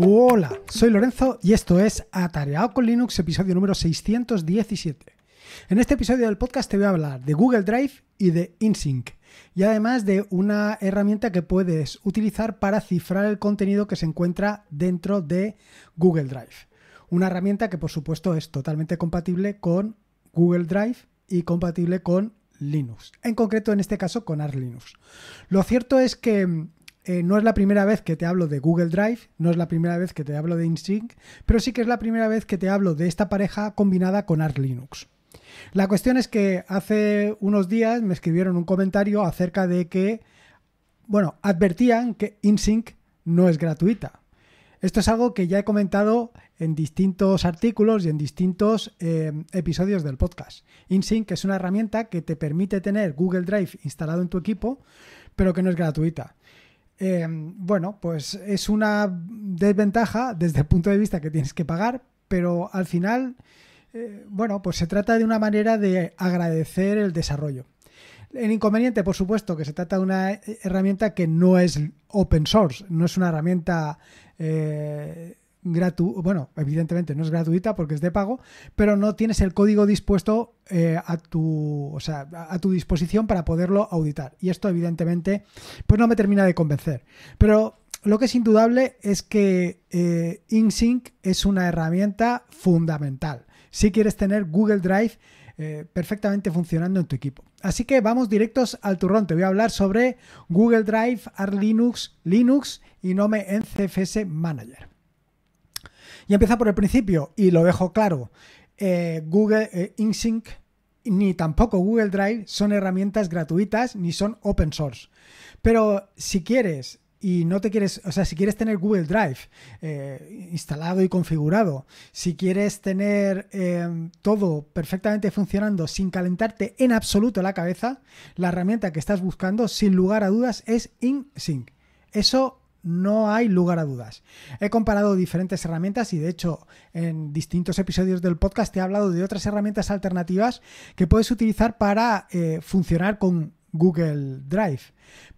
Hola, soy Lorenzo y esto es Atareado con Linux, episodio número 617. En este episodio del podcast te voy a hablar de Google Drive y de InSync, y además de una herramienta que puedes utilizar para cifrar el contenido que se encuentra dentro de Google Drive. Una herramienta que por supuesto es totalmente compatible con Google Drive y compatible con Linux, en concreto en este caso con Arch Linux. Lo cierto es que mm, eh, no es la primera vez que te hablo de Google Drive, no es la primera vez que te hablo de InSync, pero sí que es la primera vez que te hablo de esta pareja combinada con Arch Linux. La cuestión es que hace unos días me escribieron un comentario acerca de que, bueno, advertían que InSync no es gratuita. Esto es algo que ya he comentado en distintos artículos y en distintos eh, episodios del podcast. InSync es una herramienta que te permite tener Google Drive instalado en tu equipo, pero que no es gratuita. Em, bueno, pues es una desventaja desde el punto de vista que tienes que pagar, pero al final, eh, bueno, pues se trata de una manera de agradecer el desarrollo. El inconveniente, por supuesto, que se trata de una herramienta que no es open source, no es una herramienta eh, bueno, evidentemente no es gratuita porque es de pago, pero no tienes el código dispuesto eh, a, tu, o sea, a tu disposición para poderlo auditar. Y esto evidentemente pues no me termina de convencer. Pero lo que es indudable es que eh, InSync es una herramienta fundamental si quieres tener Google Drive eh, perfectamente funcionando en tu equipo. Así que vamos directos al turrón. Te voy a hablar sobre Google Drive, Arlinux, Linux, Linux y Nome NCFS Manager. Y empieza por el principio y lo dejo claro. Eh, Google eh, InSync ni tampoco Google Drive son herramientas gratuitas ni son open source. Pero si quieres y no te quieres, o sea, si quieres tener Google Drive eh, instalado y configurado, si quieres tener em, todo perfectamente funcionando sin calentarte en absoluto la cabeza, la herramienta que estás buscando, sin lugar a dudas, es InSync. Eso no hay lugar a dudas. He comparado diferentes herramientas y de hecho en distintos episodios del podcast he hablado de otras herramientas alternativas que puedes utilizar para eh, funcionar con Google Drive.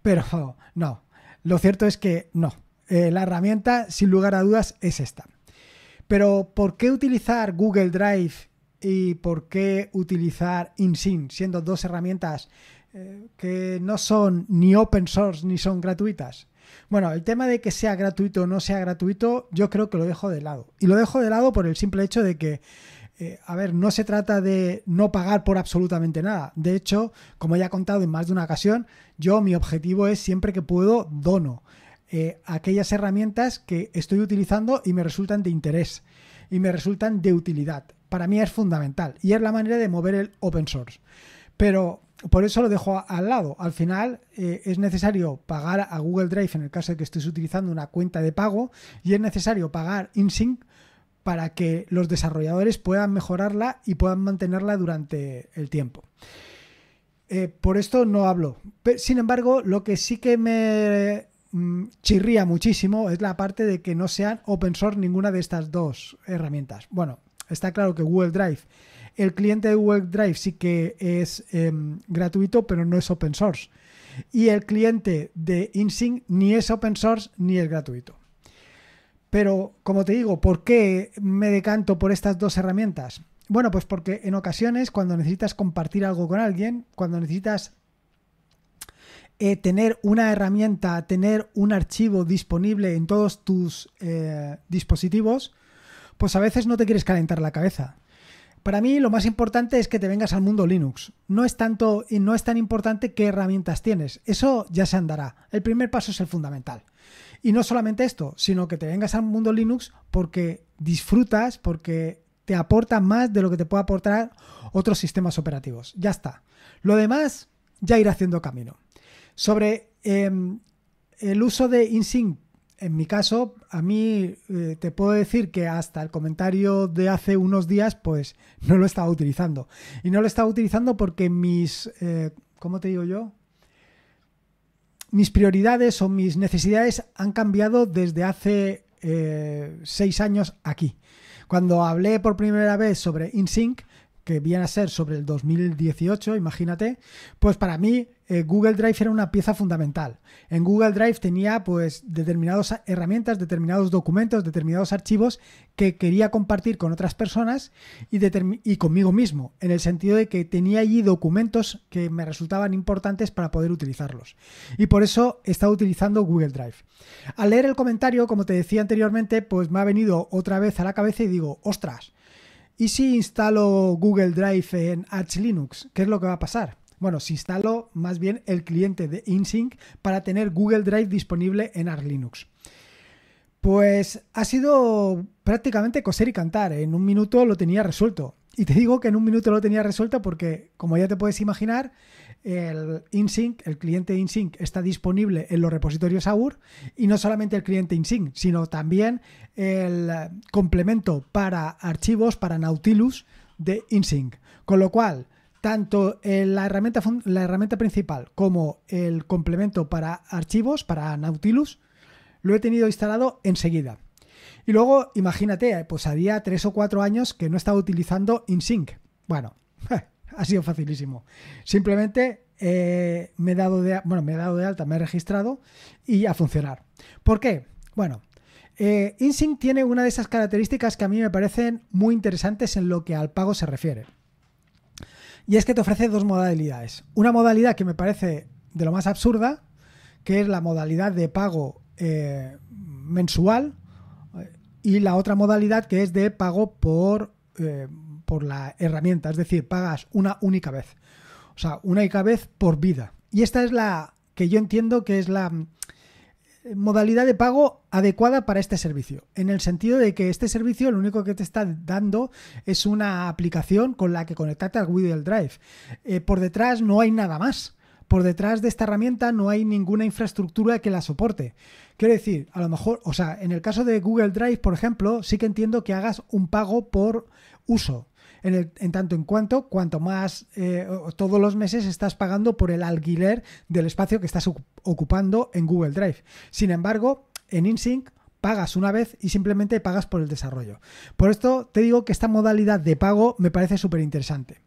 Pero no, lo cierto es que no. Eh, la herramienta sin lugar a dudas es esta. Pero ¿por qué utilizar Google Drive y por qué utilizar InSync siendo dos herramientas eh, que no son ni open source ni son gratuitas? Bueno, el tema de que sea gratuito o no sea gratuito, yo creo que lo dejo de lado. Y lo dejo de lado por el simple hecho de que, eh, a ver, no se trata de no pagar por absolutamente nada. De hecho, como ya he contado en más de una ocasión, yo mi objetivo es siempre que puedo dono eh, aquellas herramientas que estoy utilizando y me resultan de interés y me resultan de utilidad. Para mí es fundamental y es la manera de mover el open source. Pero por eso lo dejo al lado. Al final eh, es necesario pagar a Google Drive en el caso de que estés utilizando una cuenta de pago y es necesario pagar InSync para que los desarrolladores puedan mejorarla y puedan mantenerla durante el tiempo. Eh, por esto no hablo. sin embargo, lo que sí que me mm, chirría muchísimo es la parte de que no sean open source ninguna de estas dos herramientas. Bueno, está claro que Google Drive el cliente de Web Drive sí que es em, gratuito, pero no es open source. Y el cliente de InSync ni es open source ni es gratuito. Pero, como te digo, ¿por qué me decanto por estas dos herramientas? Bueno, pues porque en ocasiones cuando necesitas compartir algo con alguien, cuando necesitas eh, tener una herramienta, tener un archivo disponible en todos tus eh, dispositivos, pues a veces no te quieres calentar la cabeza. Para mí lo más importante es que te vengas al mundo Linux. No es tanto y no es tan importante qué herramientas tienes. Eso ya se andará. El primer paso es el fundamental. Y no solamente esto, sino que te vengas al mundo Linux porque disfrutas, porque te aporta más de lo que te puede aportar otros sistemas operativos. Ya está. Lo demás ya irá haciendo camino. Sobre em, el uso de InSync, en mi caso, a mí eh, te puedo decir que hasta el comentario de hace unos días, pues no lo estaba utilizando. Y no lo estaba utilizando porque mis, eh, ¿cómo te digo yo? Mis prioridades o mis necesidades han cambiado desde hace eh, seis años aquí. Cuando hablé por primera vez sobre InSync, que viene a ser sobre el 2018, imagínate, pues para mí eh, Google Drive era una pieza fundamental. En Google Drive tenía pues determinadas herramientas, determinados documentos, determinados archivos que quería compartir con otras personas y, y conmigo mismo, en el sentido de que tenía allí documentos que me resultaban importantes para poder utilizarlos. Y por eso he estado utilizando Google Drive. Al leer el comentario, como te decía anteriormente, pues me ha venido otra vez a la cabeza y digo, ostras, ¿Y si instalo Google Drive en Arch Linux? ¿Qué es lo que va a pasar? Bueno, si instalo más bien el cliente de InSync para tener Google Drive disponible en Arch Linux. Pues ha sido prácticamente coser y cantar. ¿eh? En un minuto lo tenía resuelto. Y te digo que en un minuto lo tenía resuelto porque, como ya te puedes imaginar, el InSync, el cliente InSync está disponible en los repositorios AUR y no solamente el cliente InSync, sino también el complemento para archivos, para Nautilus de InSync. Con lo cual, tanto la herramienta, la herramienta principal como el complemento para archivos, para Nautilus, lo he tenido instalado enseguida. Y luego, imagínate, pues había tres o cuatro años que no estaba utilizando InSync. Bueno, ha sido facilísimo. Simplemente eh, me, he dado de, bueno, me he dado de alta, me he registrado y a funcionar. ¿Por qué? Bueno, eh, InSync tiene una de esas características que a mí me parecen muy interesantes en lo que al pago se refiere. Y es que te ofrece dos modalidades. Una modalidad que me parece de lo más absurda, que es la modalidad de pago eh, mensual, y la otra modalidad que es de pago por, por la herramienta, es decir, pagas una única vez. O sea, una única vez por vida. Y esta es la que yo entiendo que es la eh, modalidad de pago adecuada para este servicio, en el sentido de que este servicio lo único que te está dando es una aplicación con la que conectarte al Google Drive. Eh, por detrás no hay nada más por detrás de esta herramienta no hay ninguna infraestructura que la soporte. Quiero decir, a lo mejor, o sea, en el caso de Google Drive, por ejemplo, sí que entiendo que hagas un pago por uso, en, tanto en cuanto, cuanto más eh, todos los meses estás pagando por el alquiler del espacio que estás ocupando en Google Drive. Sin embargo, en InSync pagas una vez y simplemente pagas por el desarrollo. Por esto te digo que esta modalidad de pago me parece súper interesante.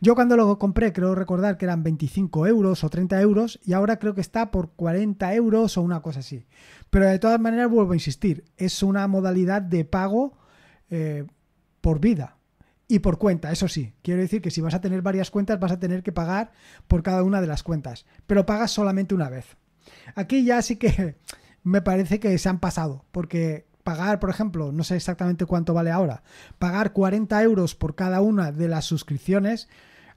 Yo cuando lo compré creo recordar que eran 25 euros o 30 euros y ahora creo que está por 40 euros o una cosa así. Pero de todas maneras vuelvo a insistir, es una modalidad de pago eh, por vida y por cuenta, eso sí. Quiero decir que si vas a tener varias cuentas vas a tener que pagar por cada una de las cuentas, pero pagas solamente una vez. Aquí ya sí que me parece que se han pasado, porque pagar, por ejemplo, no sé exactamente cuánto vale ahora, pagar 40 euros por cada una de las suscripciones,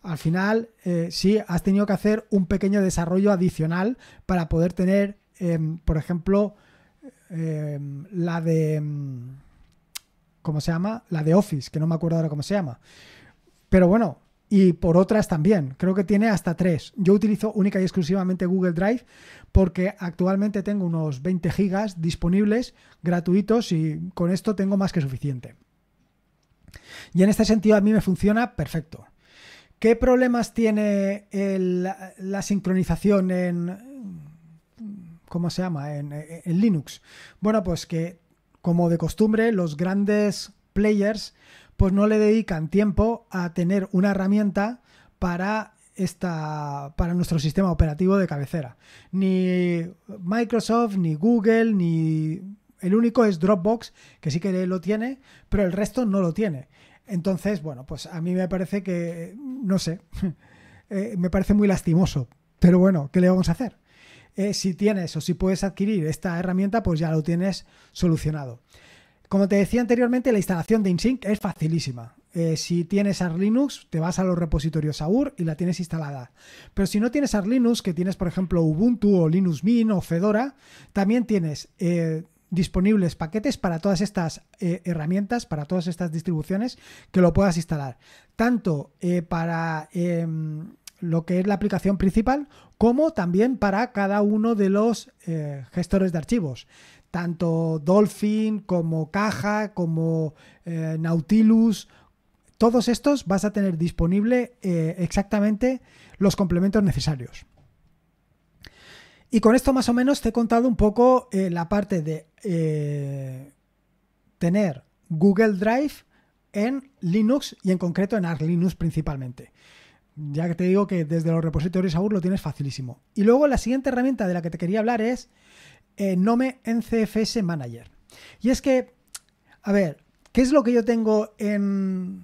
al final eh, sí has tenido que hacer un pequeño desarrollo adicional para poder tener, em, por ejemplo, em, la de em, ¿cómo se llama? La de Office, que no me acuerdo ahora cómo se llama. Pero bueno, y por otras también. Creo que tiene hasta tres. Yo utilizo única y exclusivamente Google Drive porque actualmente tengo unos 20 gigas disponibles gratuitos y con esto tengo más que suficiente. Y en este sentido a mí me funciona perfecto. ¿Qué problemas tiene la sincronización en... ¿Cómo se llama? en Linux. Bueno, pues que como de costumbre, los grandes players pues no le dedican tiempo a tener una herramienta para esta para nuestro sistema operativo de cabecera. Ni Microsoft, ni Google, ni el único es Dropbox, que sí que lo tiene, pero el resto no lo tiene. Entonces, bueno, pues a mí me parece que no sé, eh, me parece muy lastimoso, pero bueno, ¿qué le vamos a hacer? Eh, si tienes o si puedes adquirir esta herramienta, pues ya lo tienes solucionado. Como te decía anteriormente, la instalación de InSync es facilísima. Eh, si tienes AR Linux, te vas a los repositorios AUR y la tienes instalada. Pero si no tienes AR Linux, que tienes por ejemplo Ubuntu o Linux Mint o Fedora, también tienes eh, disponibles paquetes para todas estas herramientas, para todas estas distribuciones que lo puedas instalar. Tanto para em, lo que es la aplicación principal, como también para cada uno de los eh, gestores de archivos. Tanto Dolphin como Caja, como eh, Nautilus, todos estos vas a tener disponible eh, exactamente los complementos necesarios. Y con esto más o menos te he contado un poco la parte de tener Google Drive en Linux y en concreto en Arch Linux principalmente. Ya que te digo que desde los repositorios AUR lo tienes facilísimo. Y luego la siguiente herramienta de la que te quería hablar es eh, Nome NCFS Manager. Y es que, a ver, ¿qué es lo que yo tengo en,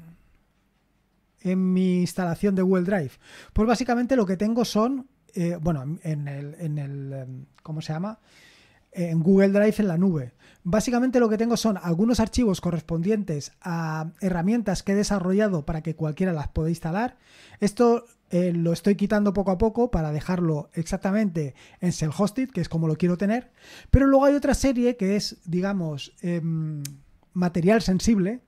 en mi instalación de Google Drive? Pues básicamente lo que tengo son, eh, bueno, en el, en el, em, ¿cómo se llama? en Google Drive en la nube. Básicamente lo que tengo son algunos archivos correspondientes a herramientas que he desarrollado para que cualquiera las pueda instalar. Esto eh, lo estoy quitando poco a poco para dejarlo exactamente en self Hosted, que es como lo quiero tener. Pero luego hay otra serie que es, digamos, em, material sensible,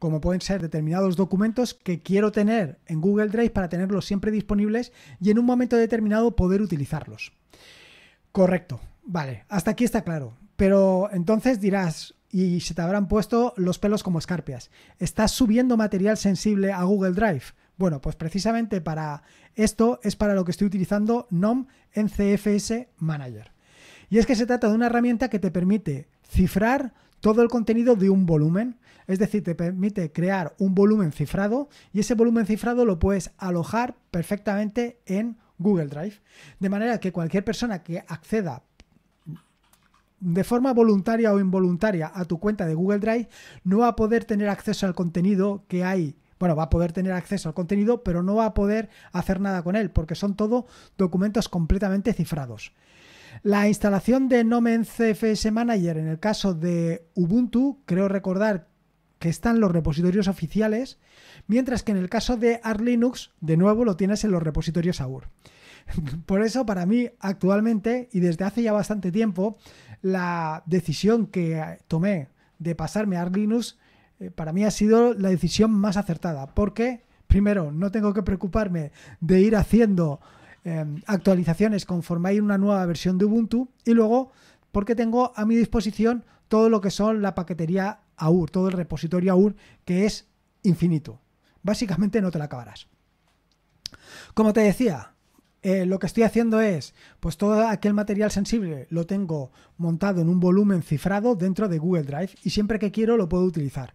como pueden ser determinados documentos que quiero tener en Google Drive para tenerlos siempre disponibles y en un momento determinado poder utilizarlos. Correcto. Vale, hasta aquí está claro. Pero entonces dirás, y se te habrán puesto los pelos como escarpias, estás subiendo material sensible a Google Drive. Bueno, pues precisamente para esto es para lo que estoy utilizando NOM en CFS Manager. Y es que se trata de una herramienta que te permite cifrar todo el contenido de un volumen. Es decir, te permite crear un volumen cifrado y ese volumen cifrado lo puedes alojar perfectamente en Google Drive. De manera que cualquier persona que acceda de forma voluntaria o involuntaria a tu cuenta de Google Drive, no va a poder tener acceso al contenido que hay. Bueno, va a poder tener acceso al contenido, pero no va a poder hacer nada con él, porque son todo documentos completamente cifrados. La instalación de Nomen CFS Manager en el caso de Ubuntu, creo recordar que están los repositorios oficiales, mientras que en el caso de Arch Linux, de nuevo lo tienes en los repositorios AUR. Por eso, para mí, actualmente y desde hace ya bastante tiempo, la decisión que eh, tomé de pasarme a Linux eh, para mí ha sido la decisión más acertada, porque primero no tengo que preocuparme de ir haciendo em, actualizaciones conforme hay una nueva versión de Ubuntu y luego porque tengo a mi disposición todo lo que son la paquetería AUR, todo el repositorio AUR que es infinito. Básicamente no te la acabarás. Como te decía, eh, lo que estoy haciendo es, pues todo aquel material sensible lo tengo montado en un volumen cifrado dentro de Google Drive y siempre que quiero lo puedo utilizar.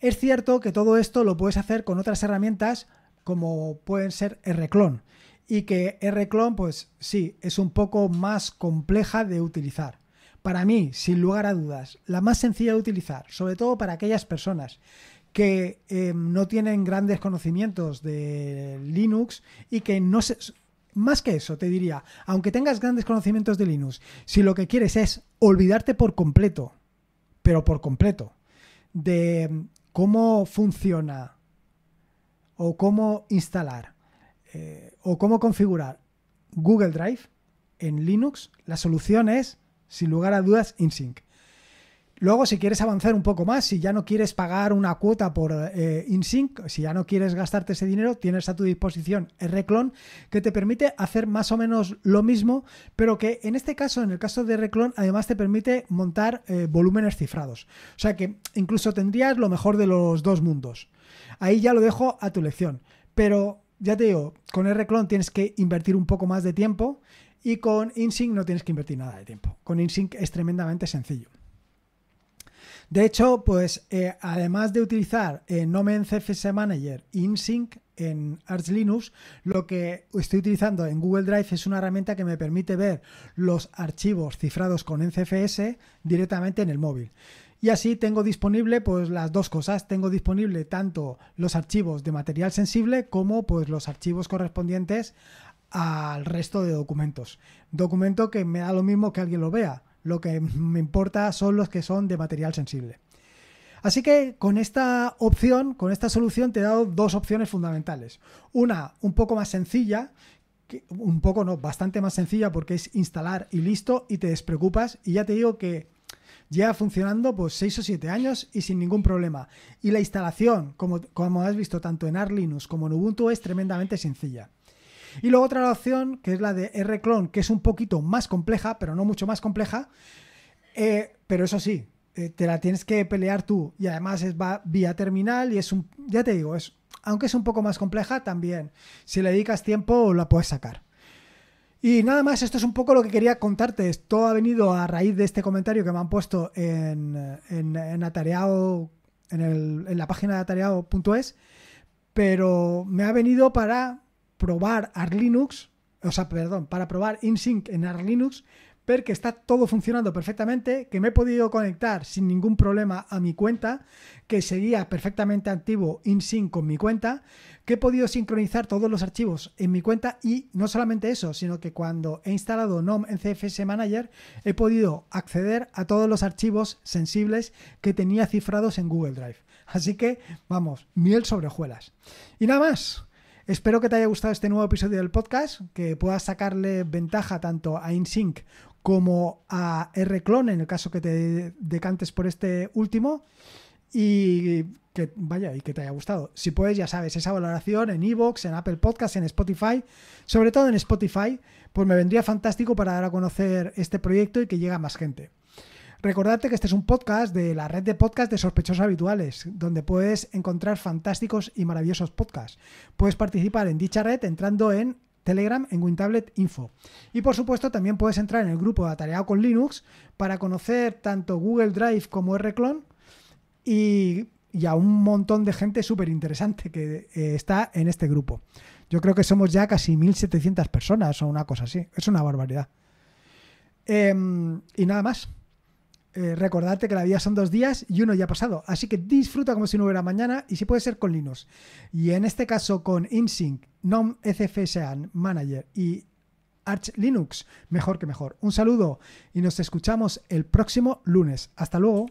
Es cierto que todo esto lo puedes hacer con otras herramientas como pueden ser Rclone y que Rclone pues sí, es un poco más compleja de utilizar. Para mí, sin lugar a dudas, la más sencilla de utilizar, sobre todo para aquellas personas que em, no tienen grandes conocimientos de Linux y que no se, más que eso, te diría, aunque tengas grandes conocimientos de Linux, si lo que quieres es olvidarte por completo, pero por completo, de cómo funciona o cómo instalar eh, o cómo configurar Google Drive en Linux, la solución es, sin lugar a dudas, InSync. Luego, si quieres avanzar un poco más, si ya no quieres pagar una cuota por eh, InSync, si ya no quieres gastarte ese dinero, tienes a tu disposición Reclon, que te permite hacer más o menos lo mismo, pero que en este caso, en el caso de Reclon, además te permite montar eh, volúmenes cifrados. O sea que incluso tendrías lo mejor de los dos mundos. Ahí ya lo dejo a tu elección. Pero ya te digo, con Rclone tienes que invertir un poco más de tiempo y con InSync no tienes que invertir nada de tiempo. Con InSync es tremendamente sencillo. De hecho, pues eh, además de utilizar eh, Nomen CFS Manager InSync en Arch Linux, lo que estoy utilizando en Google Drive es una herramienta que me permite ver los archivos cifrados con NCFS directamente en el móvil. Y así tengo disponible pues las dos cosas, tengo disponible tanto los archivos de material sensible como pues los archivos correspondientes al resto de documentos. Documento que me da lo mismo que alguien lo vea. Lo que me importa son los que son de material sensible. Así que con esta opción, con esta solución, te he dado dos opciones fundamentales. Una un poco más sencilla, un poco no, bastante más sencilla porque es instalar y listo y te despreocupas. Y ya te digo que lleva funcionando pues 6 o 7 años y sin ningún problema. Y la instalación, como, como has visto tanto en AR Linux como en Ubuntu, es tremendamente sencilla. Y luego otra opción, que es la de R-Clone, que es un poquito más compleja, pero no mucho más compleja. Eh, pero eso sí, eh, te la tienes que pelear tú. Y además es, va vía terminal y es un. Ya te digo, es, aunque es un poco más compleja, también. Si le dedicas tiempo, la puedes sacar. Y nada más, esto es un poco lo que quería contarte. Esto ha venido a raíz de este comentario que me han puesto en, en, en Atareado, en, en la página de atareado.es, pero me ha venido para probar Arch Linux, o sea, perdón, para probar InSync en Arch Linux, ver que está todo funcionando perfectamente, que me he podido conectar sin ningún problema a mi cuenta, que seguía perfectamente activo InSync con mi cuenta, que he podido sincronizar todos los archivos en mi cuenta y no solamente eso, sino que cuando he instalado NOM en CFS Manager he podido acceder a todos los archivos sensibles que tenía cifrados en Google Drive. Así que, vamos, miel sobre hojuelas. Y nada más. Espero que te haya gustado este nuevo episodio del podcast, que puedas sacarle ventaja tanto a InSync como a Rclone en el caso que te decantes por este último y que vaya y que te haya gustado. Si puedes, ya sabes, esa valoración en Evox, en Apple Podcasts, en Spotify, sobre todo en Spotify, pues me vendría fantástico para dar a conocer este proyecto y que llegue a más gente. Recordarte que este es un podcast de la red de podcast de sospechosos habituales, donde puedes encontrar fantásticos y maravillosos podcasts. Puedes participar en dicha red entrando en Telegram en WinTablet Info. Y por supuesto también puedes entrar en el grupo de Atareado con Linux para conocer tanto Google Drive como Rclone y, y a un montón de gente súper interesante que eh, está en este grupo. Yo creo que somos ya casi 1.700 personas o una cosa así. Es una barbaridad. Em, y nada más. Eh, recordarte que la vida son dos días y uno ya ha pasado. Así que disfruta como si no hubiera mañana y si puede ser con Linux. Y en este caso con InSync, NOM sean Manager y Arch Linux, mejor que mejor. Un saludo y nos escuchamos el próximo lunes. Hasta luego.